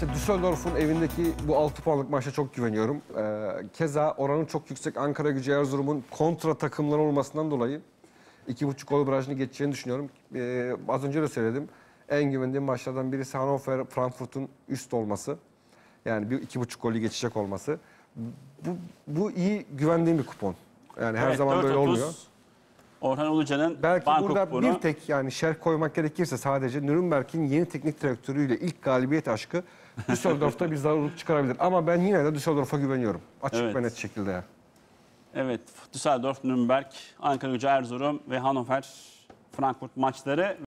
İşte Düsseldorf'un evindeki bu 6 puanlık maçta çok güveniyorum. Ee, keza oranın çok yüksek Ankara gücü Erzurum'un kontra takımları olmasından dolayı 2.5 gol barajını geçeceğini düşünüyorum. Ee, az önce de söyledim. En güvendiğim maçlardan biri Hannover Frankfurt'un üst olması. Yani bir iki buçuk golü geçecek olması. Bu, bu iyi güvendiğim bir kupon. Yani her evet, zaman böyle olmuyor. Orhan Ulucan'ın Belki Bangkok burada bunu... bir tek yani şerh koymak gerekirse sadece Nürnberg'in yeni teknik direktörüyle ilk galibiyet aşkı Düsseldorf'ta bir zarurluk çıkarabilir. Ama ben yine de Düsseldorf'a güveniyorum. Açık evet. ve net şekilde yani. Evet, Düsseldorf, Nürnberg, Ankara Gücü, Erzurum ve Hannover, Frankfurt maçları